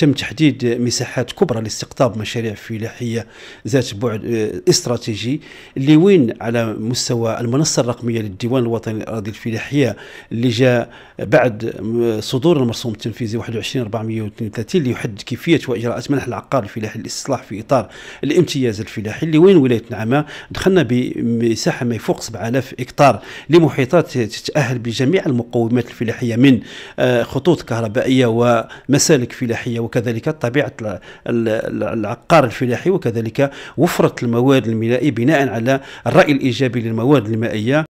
تم تحديد مساحات كبرى لاستقطاب مشاريع فلاحيه ذات بعد آه، استراتيجي اللي وين على مستوى المنصه الرقميه للديوان الوطني للاراضي الفلاحيه اللي جاء بعد آه، صدور المرسوم التنفيذي 21 432 اللي يحدد كيفيه واجراءات منح العقار الفلاحي للاصلاح في اطار الامتياز الفلاحي اللي وين ولايه نعمه دخلنا بمساحه ما يفوق 7000 هكتار لمحيطات تتاهل بجميع المقومات الفلاحيه من آه، خطوط كهربائيه ومسالك فلاحيه وكذلك طبيعة العقار الفلاحي وكذلك وفرة المواد الملائية بناء على الرأي الإيجابي للمواد المائية